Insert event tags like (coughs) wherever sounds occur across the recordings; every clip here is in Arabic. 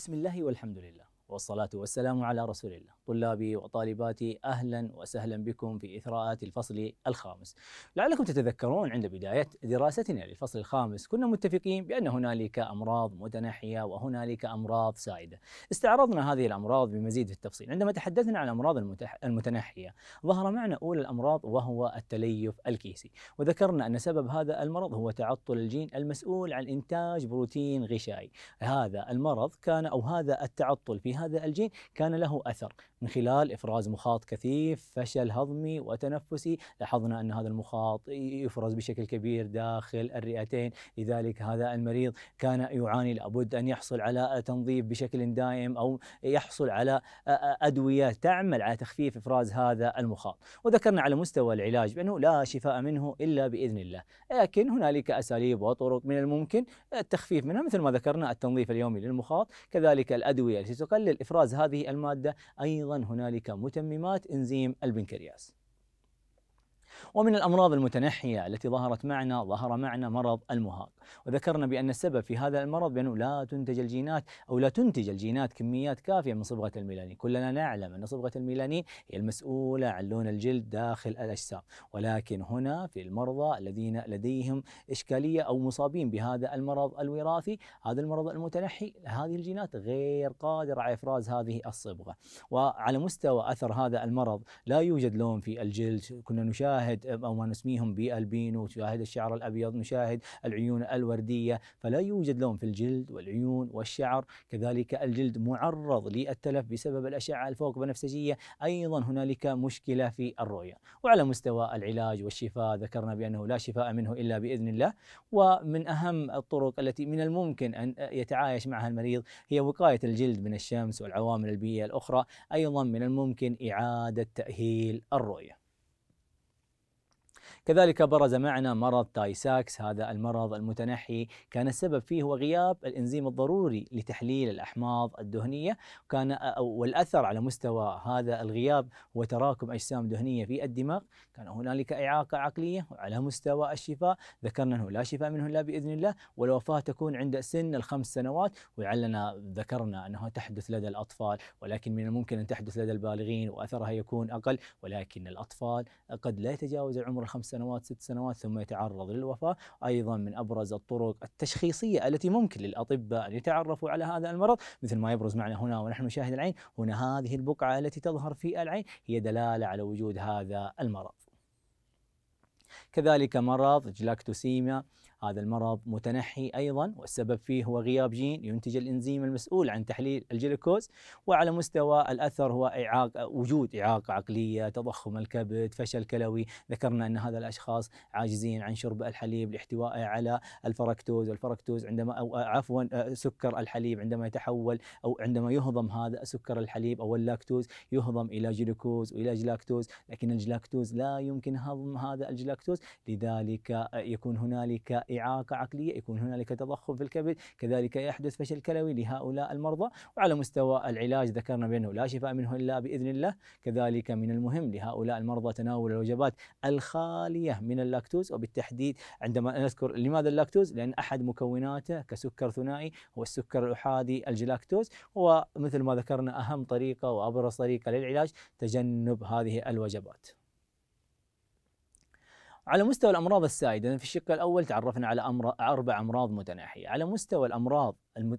بسم الله والحمد لله والصلاة والسلام على رسول الله طلابي وطالباتي أهلا وسهلا بكم في إثراءات الفصل الخامس لعلكم تتذكرون عند بداية دراستنا للفصل الخامس كنا متفقين بأن هنالك أمراض متنحية وهنالك أمراض سائدة استعرضنا هذه الأمراض بمزيد في التفصيل عندما تحدثنا عن الأمراض المتنحية ظهر معنا أولى الأمراض وهو التليف الكيسي وذكرنا أن سبب هذا المرض هو تعطل الجين المسؤول عن إنتاج بروتين غشائي هذا المرض كان أو هذا التعطل في هذا الجين كان له أثر من خلال إفراز مخاط كثيف فشل هضمي وتنفسي لاحظنا أن هذا المخاط يفرز بشكل كبير داخل الرئتين لذلك هذا المريض كان يعاني لابد أن يحصل على تنظيف بشكل دائم أو يحصل على أدوية تعمل على تخفيف إفراز هذا المخاط وذكرنا على مستوى العلاج بأنه لا شفاء منه إلا بإذن الله لكن هنالك أساليب وطرق من الممكن التخفيف منها مثل ما ذكرنا التنظيف اليومي للمخاط كذلك الأدوية التي تقلل الافراز هذه المادة أيضا هنالك متممات إنزيم البنكرياس ومن الأمراض المتنحية التي ظهرت معنا ظهر معنا مرض المهاق وذكرنا بأن السبب في هذا المرض بأنه لا تنتج الجينات أو لا تنتج الجينات كميات كافية من صبغة الميلانين كلنا نعلم أن صبغة الميلانين هي المسؤولة عن لون الجلد داخل الأجسام ولكن هنا في المرضى الذين لديهم إشكالية أو مصابين بهذا المرض الوراثي هذا المرض المتنحي هذه الجينات غير قادرة على إفراز هذه الصبغة وعلى مستوى أثر هذا المرض لا يوجد لون في الجلد كنا نشاهد نشاهد أو ما نسميهم بالبينو نشاهد الشعر الأبيض نشاهد العيون الوردية فلا يوجد لون في الجلد والعيون والشعر كذلك الجلد معرض للتلف بسبب الأشعة الفوق بنفسجية أيضا هنالك مشكلة في الرؤية وعلى مستوى العلاج والشفاء ذكرنا بأنه لا شفاء منه إلا بإذن الله ومن أهم الطرق التي من الممكن أن يتعايش معها المريض هي وقاية الجلد من الشمس والعوامل البيئية الأخرى أيضا من الممكن إعادة تأهيل الرؤية كذلك برز معنا مرض تايساكس هذا المرض المتنحي كان السبب فيه هو غياب الانزيم الضروري لتحليل الاحماض الدهنيه وكان والاثر على مستوى هذا الغياب هو تراكم اجسام دهنيه في الدماغ كان هنالك اعاقه عقليه على مستوى الشفاء ذكرنا انه لا شفاء منه الا باذن الله والوفاه تكون عند سن الخمس سنوات ولعلنا ذكرنا انها تحدث لدى الاطفال ولكن من الممكن ان تحدث لدى البالغين واثرها يكون اقل ولكن الاطفال قد لا يتجاوز العمر الخمس خمس سنوات ست سنوات ثم يتعرض للوفاة أيضا من أبرز الطرق التشخيصية التي ممكن للأطباء أن يتعرفوا على هذا المرض مثل ما يبرز معنا هنا ونحن نشاهد العين هنا هذه البقعة التي تظهر في العين هي دلالة على وجود هذا المرض كذلك مرض جلاكتوسيميا هذا المرض متنحي ايضا والسبب فيه هو غياب جين ينتج الانزيم المسؤول عن تحليل الجلوكوز وعلى مستوى الاثر هو اعاقه وجود اعاقه عقليه، تضخم الكبد، فشل كلوي، ذكرنا ان هذا الاشخاص عاجزين عن شرب الحليب لاحتوائه على الفركتوز، والفركتوز عندما او عفوا آه، سكر الحليب عندما يتحول او عندما يهضم هذا سكر الحليب او اللاكتوز يهضم الى جلوكوز والى جلاكتوز، لكن الجلاكتوز لا يمكن هضم هذا الجلاكتوز، لذلك آه، يكون هنالك إعاقة عقلية يكون هنالك تضخم في الكبد كذلك يحدث فشل كلوي لهؤلاء المرضى وعلى مستوى العلاج ذكرنا بأنه لا شفاء منه إلا بإذن الله كذلك من المهم لهؤلاء المرضى تناول الوجبات الخالية من اللاكتوز وبالتحديد عندما نذكر لماذا اللاكتوز لأن أحد مكوناته كسكر ثنائي هو السكر الأحادي الجلاكتوز ومثل ما ذكرنا أهم طريقة وأبرز طريقة للعلاج تجنب هذه الوجبات على مستوى الامراض السائده في الشق الاول تعرفنا على اربع امراض متناحيه، على مستوى الامراض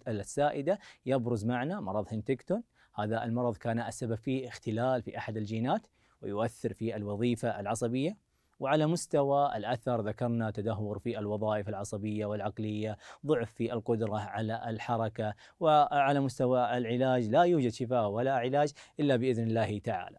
السائده يبرز معنا مرض هنتكتون، هذا المرض كان السبب في اختلال في احد الجينات ويؤثر في الوظيفه العصبيه، وعلى مستوى الاثر ذكرنا تدهور في الوظائف العصبيه والعقليه، ضعف في القدره على الحركه، وعلى مستوى العلاج لا يوجد شفاء ولا علاج الا باذن الله تعالى.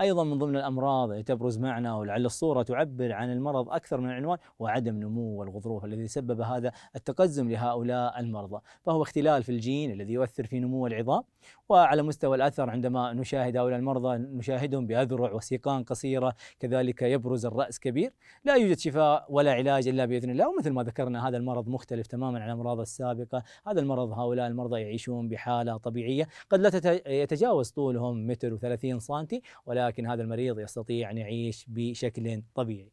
أيضا من ضمن الأمراض تبرز معنا ولعل الصورة تعبر عن المرض أكثر من العنوان وعدم نمو الغضروف الذي سبب هذا التقزم لهؤلاء المرضى فهو اختلال في الجين الذي يؤثر في نمو العظام وعلى مستوى الأثر عندما نشاهد هؤلاء المرضى نشاهدهم بأذرع وسيقان قصيرة كذلك يبرز الرأس كبير لا يوجد شفاء ولا علاج إلا بإذن الله ومثل ما ذكرنا هذا المرض مختلف تماما عن الأمراض السابقة هذا المرض هؤلاء المرضى يعيشون بحالة طبيعية قد لا يتجاوز طولهم متر و30 سم ولا ولكن هذا المريض يستطيع ان يعيش بشكل طبيعي.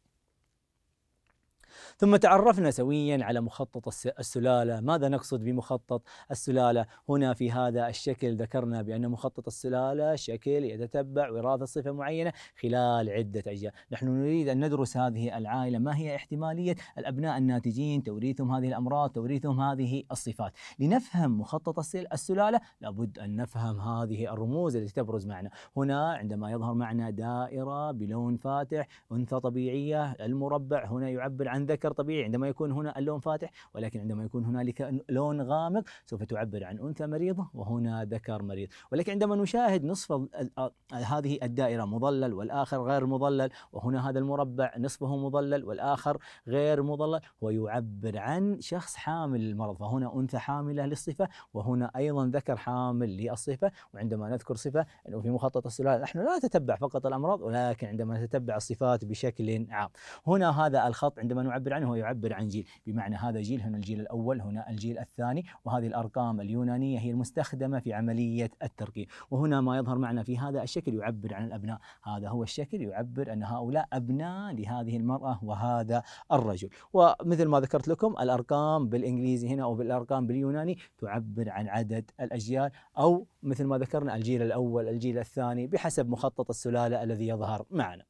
ثم تعرفنا سويا على مخطط السلاله، ماذا نقصد بمخطط السلاله؟ هنا في هذا الشكل ذكرنا بان مخطط السلاله شكل يتتبع وراثه صفه معينه خلال عده اجيال، نحن نريد ان ندرس هذه العائله، ما هي احتماليه الابناء الناتجين توريثهم هذه الامراض، توريثهم هذه الصفات، لنفهم مخطط السلاله لابد ان نفهم هذه الرموز التي تبرز معنا، هنا عندما يظهر معنا دائره بلون فاتح، انثى طبيعيه، المربع هنا يعبر عن ذكر طبيعي عندما يكون هنا اللون فاتح ولكن عندما يكون هنالك لون غامق سوف تعبر عن أنثى مريضة وهنا ذكر مريض ولكن عندما نشاهد نصف آه، هذه الدائرة مظلل والآخر غير مظلل وهنا هذا المربع نصفه مظلل والآخر غير مظلل ويعبر عن شخص حامل المرض فهنا أنثى حاملة للصفة وهنا أيضا ذكر حامل للصفة وعندما نذكر صفة في مخطط السلالة نحن لا نتتبع فقط الأمراض ولكن عندما نتتبع الصفات بشكل عام هنا هذا الخط عندما يعبر عنه هو يعبر عن جيل بمعنى هذا جيل هنا الجيل الأول هنا الجيل الثاني وهذه الأرقام اليونانية هي المستخدمة في عملية الترقيم وهنا ما يظهر معنا في هذا الشكل يعبر عن الأبناء هذا هو الشكل يعبر أن هؤلاء أبناء لهذه المرأة وهذا الرجل ومثل ما ذكرت لكم الأرقام بالإنجليزي هنا أو بالأرقام باليوناني تعبر عن عدد الأجيال أو مثل ما ذكرنا الجيل الأول الجيل الثاني بحسب مخطط السلالة الذي يظهر معنا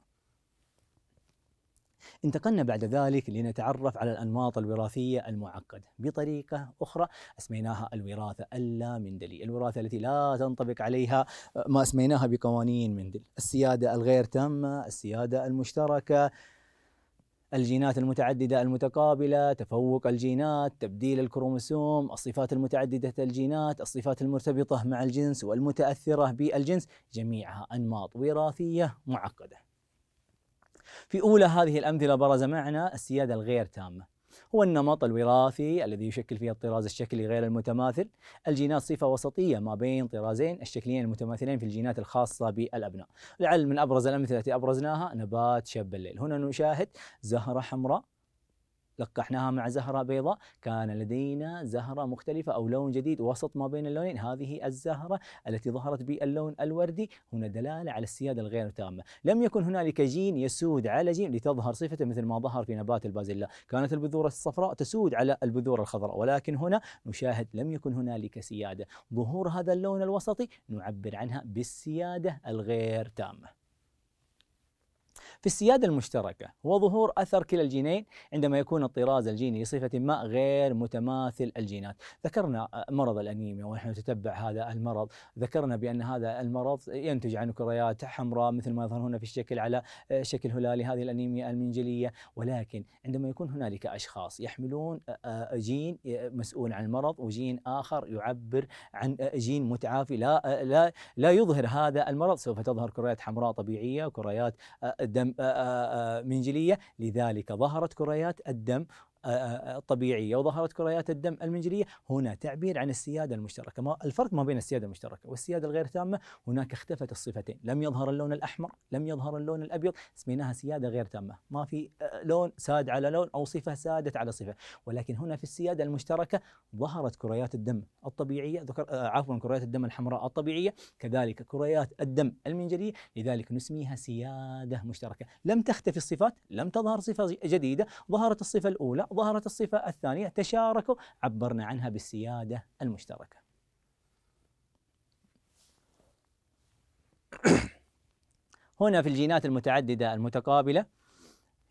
انتقلنا بعد ذلك لنتعرف على الأنماط الوراثية المعقدة بطريقة أخرى أسميناها الوراثة اللا مندلي، الوراثة التي لا تنطبق عليها ما أسميناها بقوانين مندل السيادة الغير تامة السيادة المشتركة الجينات المتعددة المتقابلة، تفوق الجينات، تبديل الكروموسوم، الصفات المتعددة الجينات، الصفات المرتبطة مع الجنس والمتأثرة بالجنس، جميعها أنماط وراثية معقدة. في أولى هذه الأمثلة برز معنا السيادة الغير تامة هو النمط الوراثي الذي يشكل فيه الطراز الشكلي غير المتماثل الجينات صفة وسطية ما بين طرازين الشكلين المتماثلين في الجينات الخاصة بالأبناء لعل من أبرز الأمثلة التي أبرزناها نبات شاب الليل هنا نشاهد زهرة حمراء لقحناها مع زهرة بيضاء كان لدينا زهرة مختلفة أو لون جديد وسط ما بين اللونين هذه الزهرة التي ظهرت باللون الوردي هنا دلالة على السيادة الغير تامة لم يكن هنالك جين يسود على جين لتظهر صفته مثل ما ظهر في نبات البازيلا كانت البذور الصفراء تسود على البذور الخضراء ولكن هنا نشاهد لم يكن هنالك سيادة ظهور هذا اللون الوسطي نعبر عنها بالسيادة الغير تامة في السيادة المشتركة وظهور أثر كلا الجينين عندما يكون الطراز الجيني لصفة ما غير متماثل الجينات ذكرنا آه، مرض الأنيميا ونحن نتتبع هذا المرض ذكرنا بأن هذا المرض ينتج عن كريات حمراء مثل ما يظهر هنا في الشكل على آه، شكل هلالي هذه الأنيميا المنجلية ولكن عندما يكون هنالك أشخاص يحملون آه، جين مسؤول عن المرض وجين آخر يعبر عن جين متعافي لا لا لا يظهر هذا المرض سوف تظهر كريات حمراء طبيعية وكريات دم آه، آه، آه، منجلية لذلك ظهرت كريات الدم الطبيعيه آه، آه، آه، وظهرت كريات الدم المنجليه هنا تعبير عن السياده المشتركه ما الفرق ما بين السياده المشتركه والسياده الغير تامه هناك اختفت الصفتين لم يظهر اللون الاحمر لم يظهر اللون الابيض سميناها سياده غير تامه ما في لون ساد على لون او صفه سادت على صفه ولكن هنا في السياده المشتركه ظهرت كريات الدم الطبيعيه ذكر عفوا كريات الدم الحمراء الطبيعيه كذلك كريات الدم المنجليه لذلك نسميها سياده مشتركه لم تختفي الصفات لم تظهر صفه جديده ظهرت الصفه الاولى ظهرت الصفة الثانية تشاركوا عبرنا عنها بالسيادة المشتركة (coughs) هنا في الجينات المتعددة المتقابلة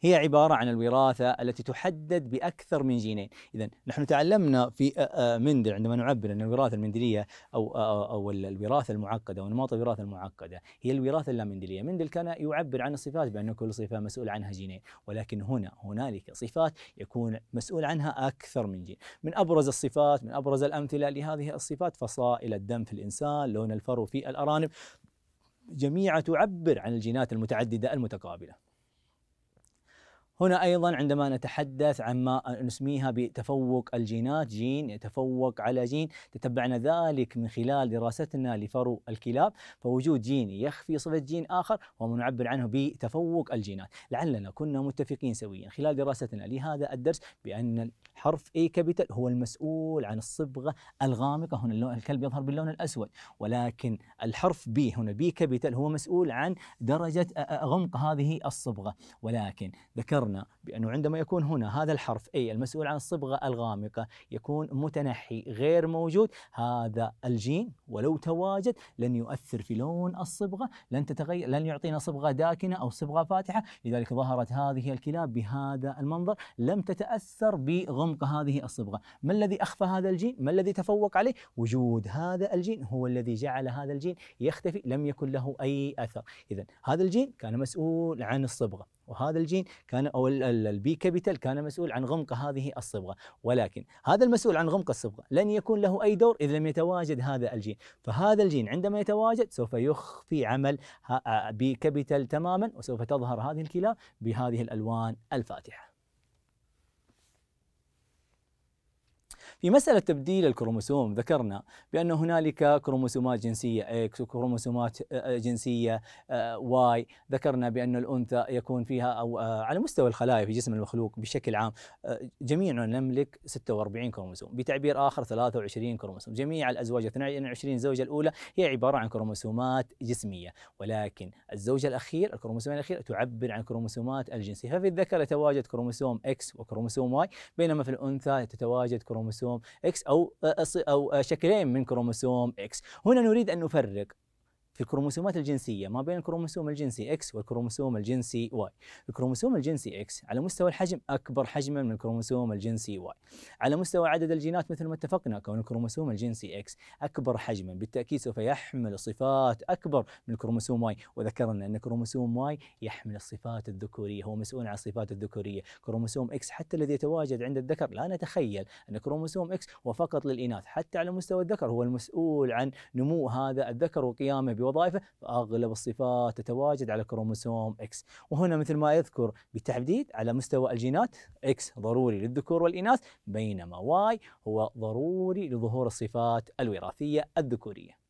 هي عبارة عن الوراثة التي تحدد بأكثر من جينين إذا نحن تعلمنا في مندل عندما نعبر أن الوراثة المندلية أو, أو الوراثة المعقدة أو نماط الوراثة المعقدة هي الوراثة اللامندلية مندل كان يعبر عن الصفات بأن كل صفة مسؤول عنها جينين ولكن هنا هنالك صفات يكون مسؤول عنها أكثر من جين من أبرز الصفات من أبرز الأمثلة لهذه الصفات فصائل الدم في الإنسان لون الفرو في الأرانب جميعها تعبر عن الجينات المتعددة المتقابلة هنا ايضا عندما نتحدث عن ما نسميها بتفوق الجينات جين يتفوق على جين تتبعنا ذلك من خلال دراستنا لفرو الكلاب فوجود جين يخفي صفه جين اخر ونعبر عنه بتفوق الجينات لعلنا كنا متفقين سويا خلال دراستنا لهذا الدرس بان حرف اي كابيتال هو المسؤول عن الصبغه الغامقه هنا اللون الكلب يظهر باللون الاسود ولكن الحرف بي هنا بي كابيتال هو مسؤول عن درجه غمق هذه الصبغه ولكن ذكرنا ذكرنا بأنه عندما يكون هنا هذا الحرف أي المسؤول عن الصبغة الغامقة يكون متنحي غير موجود هذا الجين ولو تواجد لن يؤثر في لون الصبغة لن تتغير لن يعطينا صبغة داكنة أو صبغة فاتحة لذلك ظهرت هذه الكلاب بهذا المنظر لم تتأثر بغمق هذه الصبغة ما الذي أخفى هذا الجين؟ ما الذي تفوق عليه؟ وجود هذا الجين هو الذي جعل هذا الجين يختفي لم يكن له أي أثر إذا هذا الجين كان مسؤول عن الصبغة وهذا الجين كان او البي كابيتال كان مسؤول عن غمق هذه الصبغه ولكن هذا المسؤول عن غمق الصبغه لن يكون له اي دور اذا لم يتواجد هذا الجين فهذا الجين عندما يتواجد سوف يخفي عمل بي كابيتال تماما وسوف تظهر هذه الكلى بهذه الالوان الفاتحه في مسألة تبديل الكروموسوم ذكرنا بأن هنالك كروموسومات جنسية X وكروموسومات آه، آه، جنسية آه، Y ذكرنا بأن الأنثى يكون فيها أو على مستوى الخلايا في جسم المخلوق بشكل عام جميعنا نملك 46 كروموسوم بتعبير آخر 23 كروموسوم جميع الأزواج 22 زوجة الأولى هي عبارة عن كروموسومات جسمية ولكن الزوجة الأخير الكروموسوم الأخير تعبر عن كروموسومات الجنسية ففي الذكر يتواجد كروموسوم X وكروموسوم Y بينما في الأنثى تتواجد كروموسوم كروموسوم اكس او آه، او آه، شكلين من كروموسوم اكس هنا نريد ان نفرق في الكروموسومات الجنسية ما بين الكروموسوم الجنسي X والكروموسوم الجنسي Y الكروموسوم الجنسي X على مستوى الحجم أكبر حجما من الكروموسوم الجنسي Y على مستوى عدد الجينات مثل ما اتفقنا كون الكروموسوم الجنسي X أكبر حجما بالتأكيد سوف يحمل صفات أكبر من الكروموسوم Y وذكرنا أن كروموسوم Y يحمل الصفات الذكورية هو مسؤول عن الصفات الذكورية كروموسوم X حتى الذي يتواجد عند الذكر لا نتخيل أن كروموسوم X هو فقط للإناث حتى على مستوى الذكر هو المسؤول عن نمو هذا الذكر وقيامه بوظائفه فاغلب الصفات تتواجد على كروموسوم اكس وهنا مثل ما يذكر بالتحديد على مستوى الجينات اكس ضروري للذكور والاناث بينما واي هو ضروري لظهور الصفات الوراثيه الذكوريه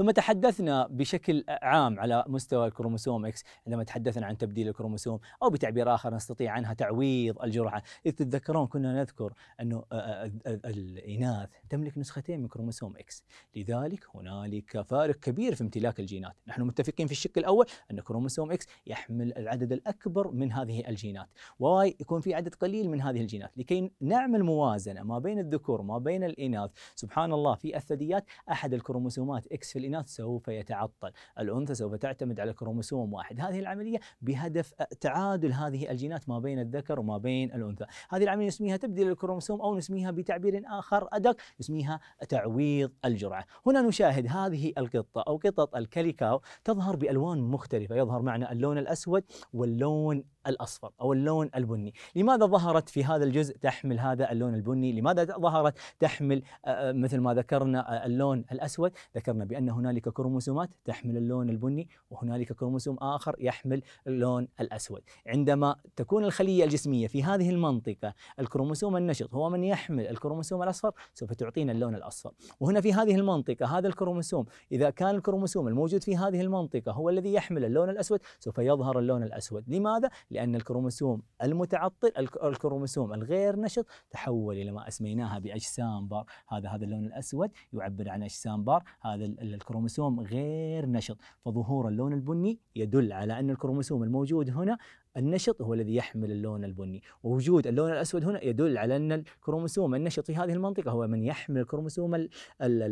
ثم تحدثنا بشكل عام على مستوى الكروموسوم اكس عندما تحدثنا عن تبديل الكروموسوم او بتعبير اخر نستطيع عنها تعويض الجرعه اذ تتذكرون كنا نذكر انه آه، آه، آه، الاناث تملك نسختين من كروموسوم اكس لذلك هنالك فارق كبير في امتلاك الجينات نحن متفقين في الشق الاول ان كروموسوم اكس يحمل العدد الاكبر من هذه الجينات واي يكون في عدد قليل من هذه الجينات لكي نعمل موازنه ما بين الذكور ما بين الاناث سبحان الله في الثدييات احد الكروموسومات اكس في الإناث سوف يتعطل الأنثى سوف تعتمد على كروموسوم واحد هذه العملية بهدف تعادل هذه الجينات ما بين الذكر وما بين الأنثى هذه العملية نسميها تبديل الكروموسوم أو نسميها بتعبير آخر أدق نسميها تعويض الجرعة هنا نشاهد هذه القطة أو قطط الكاليكاو تظهر بألوان مختلفة يظهر معنا اللون الأسود واللون الأصفر أو اللون البني لماذا ظهرت في هذا الجزء تحمل هذا اللون البني لماذا ظهرت تحمل آه، آه، مثل ما ذكرنا آه، اللون الأسود ذكرنا بأن هنالك كروموسومات تحمل اللون البني وهنالك كروموسوم آخر يحمل اللون الأسود عندما تكون الخلية الجسمية في هذه المنطقة الكروموسوم النشط هو من يحمل الكروموسوم الأصفر سوف تعطينا اللون الأصفر وهنا في هذه المنطقة هذا الكروموسوم إذا كان الكروموسوم الموجود في هذه المنطقة هو الذي يحمل اللون الأسود سوف يظهر اللون الأسود لماذا؟ لأن الكروموسوم المتعطل الكروموسوم الغير نشط تحول إلى ما أسميناها بأجسام بار هذا هذا اللون الأسود يعبر عن أجسام بار هذا الكروموسوم غير نشط فظهور اللون البني يدل على أن الكروموسوم الموجود هنا النشط هو الذي يحمل اللون البني ووجود اللون الأسود هنا يدل على أن الكروموسوم النشط في هذه المنطقة هو من يحمل الكروموسوم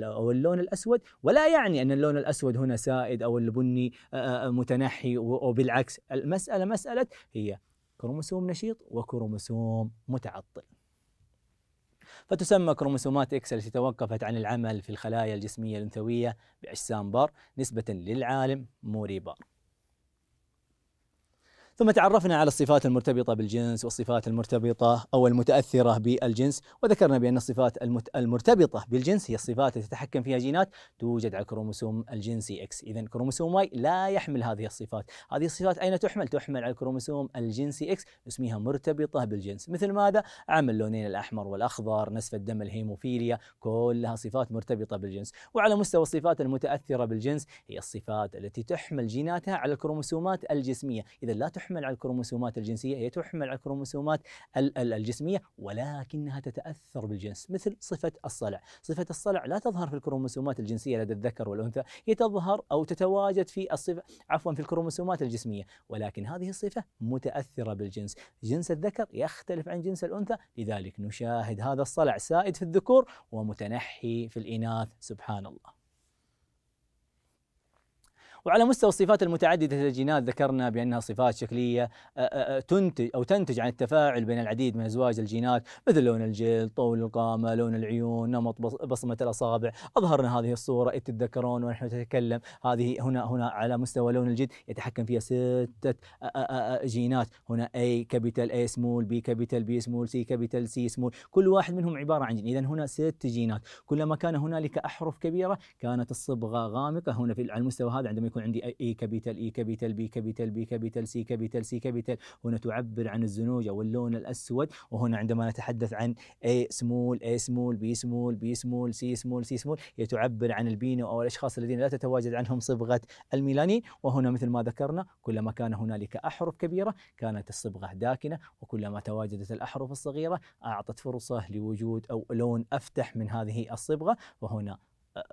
أو اللون الأسود ولا يعني أن اللون الأسود هنا سائد أو البني آه، آه، آه، متنحي وبالعكس المسألة مسألة هي كروموسوم نشيط وكروموسوم متعطل فتسمى كروموسومات اكس التي توقفت عن العمل في الخلايا الجسمية الأنثوية بأجسام بار نسبة للعالم موري بار ثم تعرفنا على الصفات المرتبطة بالجنس والصفات المرتبطة أو المتأثرة بالجنس وذكرنا بأن الصفات المت... المرتبطة بالجنس هي الصفات التي تتحكم فيها جينات توجد على الكروموسوم الجنسي X إذا كروموسوم Y لا يحمل هذه الصفات هذه الصفات أين تحمل؟ تحمل على الكروموسوم الجنسي X نسميها مرتبطة بالجنس مثل ماذا؟ عمل اللونين الأحمر والأخضر نسف الدم الهيموفيليا كلها صفات مرتبطة بالجنس وعلى مستوى الصفات المتأثرة بالجنس هي الصفات التي تحمل جيناتها على الكروموسومات الجسمية إذا لا تحمل تحمل على الكروموسومات الجنسيه هي تحمل على الكروموسومات الجسميه ولكنها تتاثر بالجنس مثل صفه الصلع صفه الصلع لا تظهر في الكروموسومات الجنسيه لدى الذكر والانثى هي تظهر او تتواجد في الصفه عفوا في الكروموسومات الجسميه ولكن هذه الصفه متاثره بالجنس جنس الذكر يختلف عن جنس الانثى لذلك نشاهد هذا الصلع سائد في الذكور ومتنحي في الاناث سبحان الله وعلى مستوى الصفات المتعددة الجينات ذكرنا بأنها صفات شكلية تنتج أو تنتج عن التفاعل بين العديد من أزواج الجينات مثل لون الجلد، طول القامة، لون العيون، نمط بصمة الأصابع، أظهرنا هذه الصورة إذ تتذكرون ونحن نتكلم هذه هنا هنا على مستوى لون الجلد يتحكم فيها ستة جينات هنا A كابيتال A سمول B كابيتال B سمول C كابيتال C سمول كل واحد منهم عبارة عن جين إذا هنا ست جينات كلما كان هنالك أحرف كبيرة كانت الصبغة غامقة هنا في على المستوى هذا عندما يكون يكون عندي اي كابيتال اي كابيتال بي كابيتال بي كابيتال سي كابيتال سي كابيتال هنا تعبر عن الزنوج او اللون الاسود وهنا عندما نتحدث عن اي سمول اي سمول بي سمول بي سمول سي سمول سي سمول هي تعبر عن البينو او الاشخاص الذين لا تتواجد عنهم صبغه الميلانين وهنا مثل ما ذكرنا كلما كان هنالك احرف كبيره كانت الصبغه داكنه وكلما تواجدت الاحرف الصغيره اعطت فرصه لوجود او لون افتح من هذه الصبغه وهنا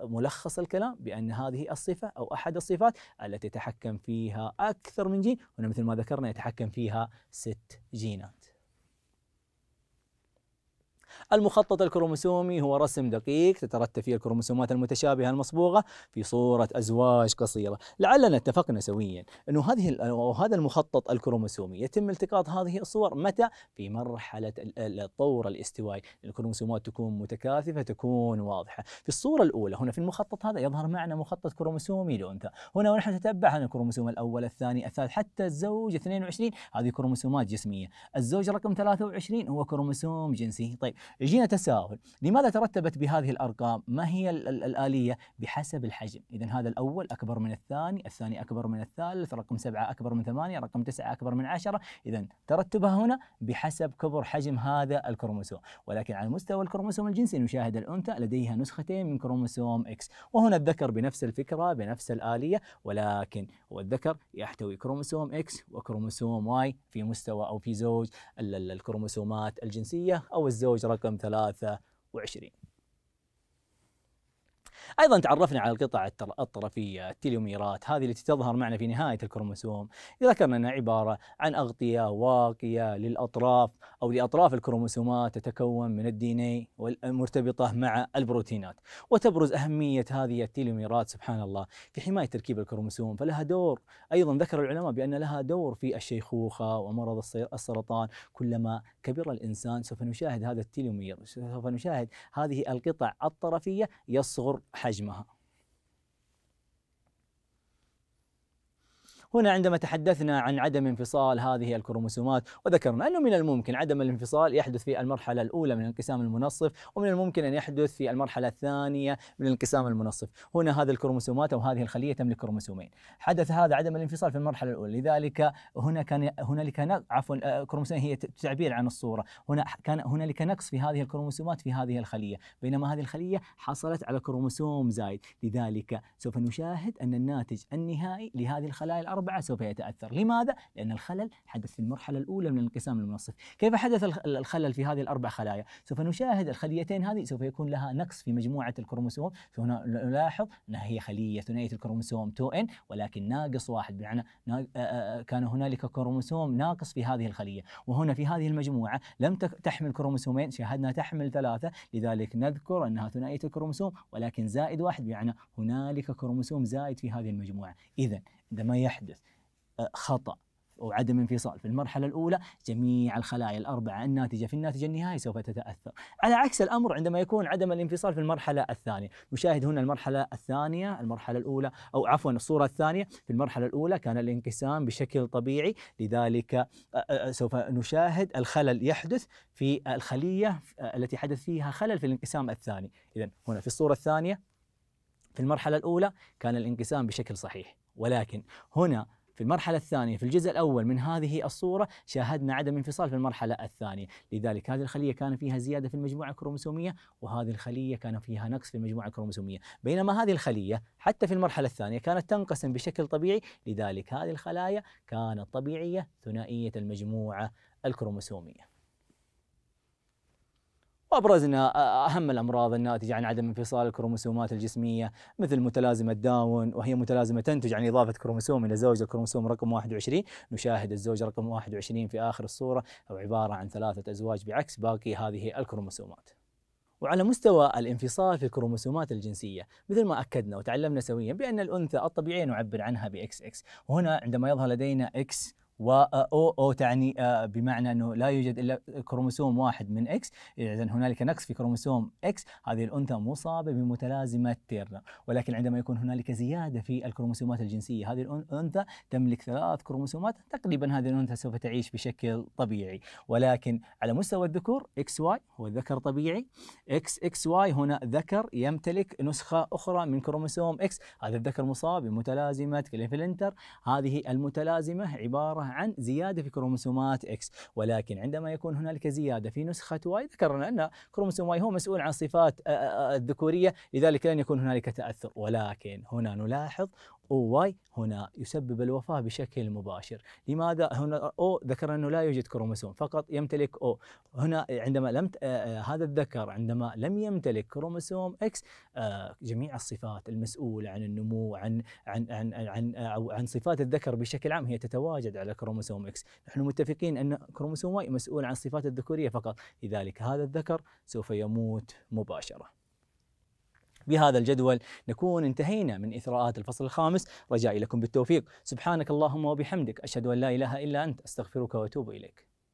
ملخص الكلام بأن هذه الصفة أو أحد الصفات التي يتحكم فيها أكثر من جين هنا مثل ما ذكرنا يتحكم فيها ست جينات المخطط الكروموسومي هو رسم دقيق تترتب فيه الكروموسومات المتشابهة المصبوغة في صورة أزواج قصيرة لعلنا اتفقنا سويا أنه هذه أو هذا المخطط الكروموسومي يتم التقاط هذه الصور متى؟ في مرحلة الطور الاستوائي الكروموسومات تكون متكاثفة تكون واضحة في الصورة الأولى هنا في المخطط هذا يظهر معنا مخطط كروموسومي لأنثى هنا ونحن نتبع عن الكروموسوم الأول الثاني الثالث حتى الزوج 22 هذه كروموسومات جسمية الزوج رقم 23 هو كروموسوم جنسي طيب يجينا تساؤل لماذا ترتبت بهذه الأرقام ما هي الآلية بحسب الحجم إذا هذا الأول أكبر من الثاني الثاني أكبر من الثالث رقم سبعة أكبر من ثمانية رقم تسعة أكبر من عشرة إذا ترتبها هنا بحسب كبر حجم هذا الكروموسوم ولكن على مستوى الكروموسوم الجنسي نشاهد الأنثى لديها نسختين من كروموسوم إكس وهنا الذكر بنفس الفكرة بنفس الآلية ولكن هو الذكر يحتوي كروموسوم إكس وكروموسوم واي في مستوى أو في زوج الكروموسومات الجنسية أو الزوج رقم رقم 23 ايضا تعرفنا على القطع الطرفيه التليوميرات هذه التي تظهر معنا في نهايه الكروموسوم ذكرنا انها عباره عن اغطيه واقيه للاطراف او لاطراف الكروموسومات تتكون من الدي ان والمرتبطه مع البروتينات وتبرز اهميه هذه التليوميرات سبحان الله في حمايه تركيب الكروموسوم فلها دور ايضا ذكر العلماء بان لها دور في الشيخوخه ومرض السرطان كلما كبر الانسان سوف نشاهد هذا التليومير سوف نشاهد هذه القطع الطرفيه يصغر حجمها هنا عندما تحدثنا عن عدم انفصال هذه الكروموسومات وذكرنا أنه من الممكن عدم الانفصال يحدث في المرحلة الأولى من الانقسام المنصف ومن الممكن أن يحدث في المرحلة الثانية من الانقسام المنصف هنا هذه الكروموسومات أو هذه الخلية تملك كروموسومين حدث هذا عدم الانفصال في المرحلة الأولى لذلك هنا كان هنالك عفوا آه، كروموسوم هي تعبير عن الصورة هنا كان هنالك نقص في هذه الكروموسومات في هذه الخلية بينما هذه الخلية حصلت على كروموسوم زايد لذلك سوف نشاهد أن الناتج النهائي لهذه الخلايا أربعة سوف يتأثر لماذا؟ لأن الخلل حدث في المرحلة الأولى من الانقسام المنصف كيف حدث الخلل في هذه الأربع خلايا؟ سوف نشاهد الخليتين هذه سوف يكون لها نقص في مجموعة الكروموسوم فهنا نلاحظ أنها هي خلية ثنائية الكروموسوم 2N ولكن ناقص واحد بمعنى كان هنالك كروموسوم ناقص في هذه الخلية وهنا في هذه المجموعة لم تحمل كروموسومين شاهدنا تحمل ثلاثة لذلك نذكر أنها ثنائية الكروموسوم ولكن زائد واحد بمعنى هنالك كروموسوم زائد في هذه المجموعة إذا عندما يحدث آه، خطأ أو عدم انفصال في المرحلة الأولى جميع الخلايا الأربعة الناتجة في الناتج النهائي سوف تتأثر على عكس الأمر عندما يكون عدم الانفصال في المرحلة الثانية نشاهد هنا المرحلة الثانية المرحلة الأولى أو عفوا الصورة الثانية في المرحلة الأولى كان الانقسام بشكل طبيعي لذلك آه، آه، سوف نشاهد الخلل يحدث في الخلية التي حدث فيها خلل في الانقسام الثاني إذا هنا في الصورة الثانية في المرحلة الأولى كان الانقسام بشكل صحيح ولكن هنا في المرحلة الثانية في الجزء الأول من هذه الصورة شاهدنا عدم انفصال في المرحلة الثانية لذلك هذه الخلية كان فيها زيادة في المجموعة الكروموسومية وهذه الخلية كان فيها نقص في المجموعة الكروموسومية بينما هذه الخلية حتى في المرحلة الثانية كانت تنقسم بشكل طبيعي لذلك هذه الخلايا كانت طبيعية ثنائية المجموعة الكروموسومية وأبرزنا أهم الأمراض الناتجة عن عدم انفصال الكروموسومات الجسمية مثل متلازمة داون وهي متلازمة تنتج عن إضافة كروموسوم إلى زوج الكروموسوم رقم 21 نشاهد الزوج رقم 21 في آخر الصورة هو عبارة عن ثلاثة أزواج بعكس باقي هذه الكروموسومات وعلى مستوى الانفصال في الكروموسومات الجنسية مثل ما أكدنا وتعلمنا سويا بأن الأنثى الطبيعية نعبر عنها بإكس إكس وهنا عندما يظهر لدينا إكس وأو أو تعني بمعنى أنه لا يوجد إلا كروموسوم واحد من إكس إذا هنالك نقص في كروموسوم إكس هذه الأنثى مصابة بمتلازمة تيرنر ولكن عندما يكون هنالك زيادة في الكروموسومات الجنسية هذه الأنثى تملك ثلاث كروموسومات تقريبا هذه الأنثى سوف تعيش بشكل طبيعي ولكن على مستوى الذكور إكس واي هو ذكر طبيعي إكس إكس واي هنا ذكر يمتلك نسخة أخرى من كروموسوم إكس هذا الذكر مصاب بمتلازمة كليفلنتر هذه المتلازمة عبارة عن زيادة في كروموسومات إكس ولكن عندما يكون هنالك زيادة في نسخة واي ذكرنا أن كروموسوم واي هو مسؤول عن الصفات الذكورية لذلك لن يكون هنالك تأثر ولكن هنا نلاحظ او واي هنا يسبب الوفاه بشكل مباشر، لماذا هنا او ذكر انه لا يوجد كروموسوم فقط يمتلك او هنا عندما لم آه،, آه هذا الذكر عندما لم يمتلك كروموسوم اكس آه جميع الصفات المسؤوله عن النمو عن عن عن عن او عن صفات الذكر بشكل عام هي تتواجد على كروموسوم اكس، نحن متفقين ان كروموسوم واي مسؤول عن الصفات الذكوريه فقط، لذلك هذا الذكر سوف يموت مباشره. بهذا الجدول نكون انتهينا من إثراءات الفصل الخامس رجائي لكم بالتوفيق سبحانك اللهم وبحمدك أشهد أن لا إله إلا أنت أستغفرك وأتوب إليك